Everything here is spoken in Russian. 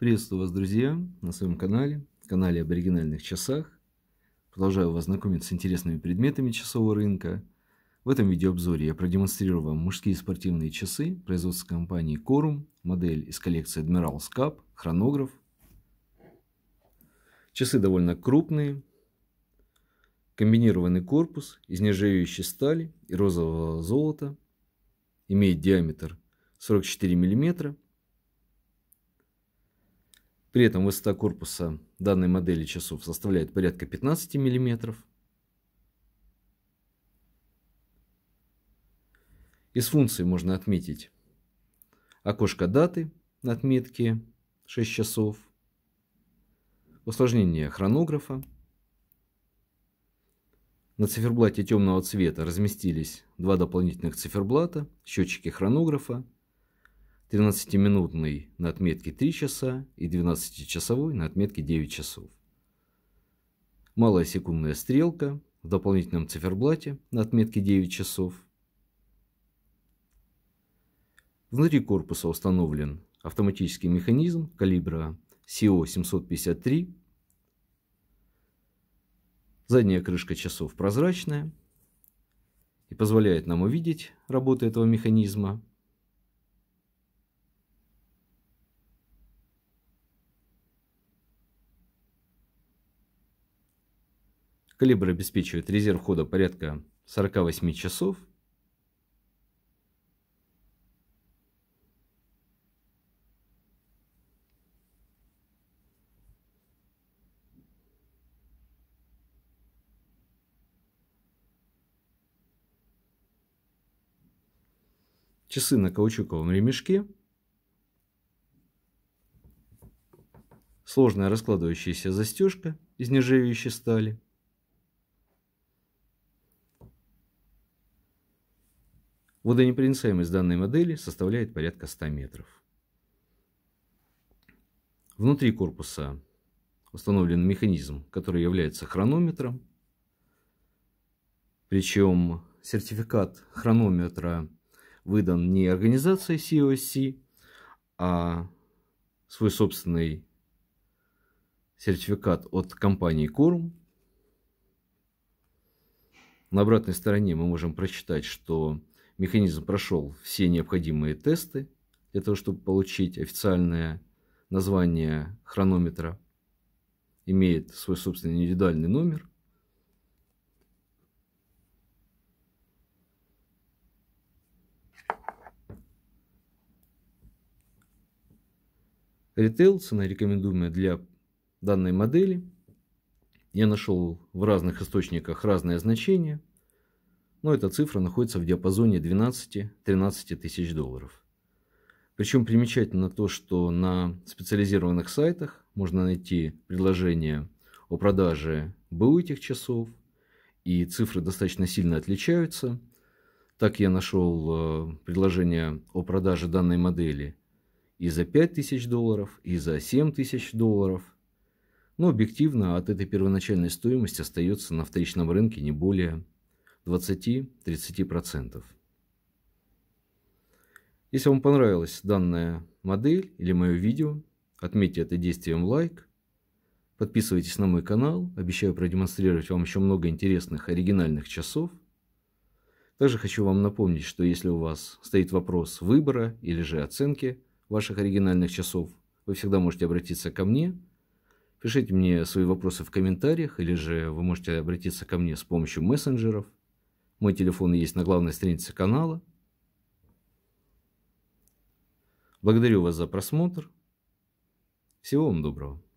Приветствую вас, друзья, на своем канале, канале об оригинальных часах. Продолжаю вас знакомить с интересными предметами часового рынка. В этом видеообзоре я продемонстрирую вам мужские спортивные часы производства компании Corum, модель из коллекции Admiral's Cup, хронограф. Часы довольно крупные, комбинированный корпус из нержавеющей стали и розового золота, имеет диаметр 44 миллиметра при этом высота корпуса данной модели часов составляет порядка 15 мм. Из функций можно отметить окошко даты на отметке 6 часов, усложнение хронографа. На циферблате темного цвета разместились два дополнительных циферблата, счетчики хронографа 13-минутный на отметке 3 часа и 12-часовой на отметке 9 часов. Малая секундная стрелка в дополнительном циферблате на отметке 9 часов. Внутри корпуса установлен автоматический механизм калибра CO753. Задняя крышка часов прозрачная и позволяет нам увидеть работу этого механизма Калибр обеспечивает резерв хода порядка 48 часов. Часы на каучуковом ремешке. Сложная раскладывающаяся застежка из нержавеющей стали – Водонепроницаемость данной модели составляет порядка 100 метров. Внутри корпуса установлен механизм, который является хронометром. Причем сертификат хронометра выдан не организацией COC, а свой собственный сертификат от компании Quorum. На обратной стороне мы можем прочитать, что Механизм прошел все необходимые тесты для того, чтобы получить официальное название хронометра. Имеет свой собственный индивидуальный номер. Ритейл, цена рекомендуемая для данной модели. Я нашел в разных источниках разные значения – но эта цифра находится в диапазоне 12-13 тысяч долларов. Причем примечательно то, что на специализированных сайтах можно найти предложения о продаже БУ этих часов, и цифры достаточно сильно отличаются. Так я нашел э, предложение о продаже данной модели и за 5000 долларов, и за 7000 долларов. Но объективно от этой первоначальной стоимости остается на вторичном рынке не более 20-30%. Если вам понравилась данная модель или мое видео, отметьте это действием лайк. Подписывайтесь на мой канал, обещаю продемонстрировать вам еще много интересных оригинальных часов. Также хочу вам напомнить, что если у вас стоит вопрос выбора или же оценки ваших оригинальных часов, вы всегда можете обратиться ко мне. Пишите мне свои вопросы в комментариях или же вы можете обратиться ко мне с помощью мессенджеров – мой телефон есть на главной странице канала. Благодарю вас за просмотр. Всего вам доброго.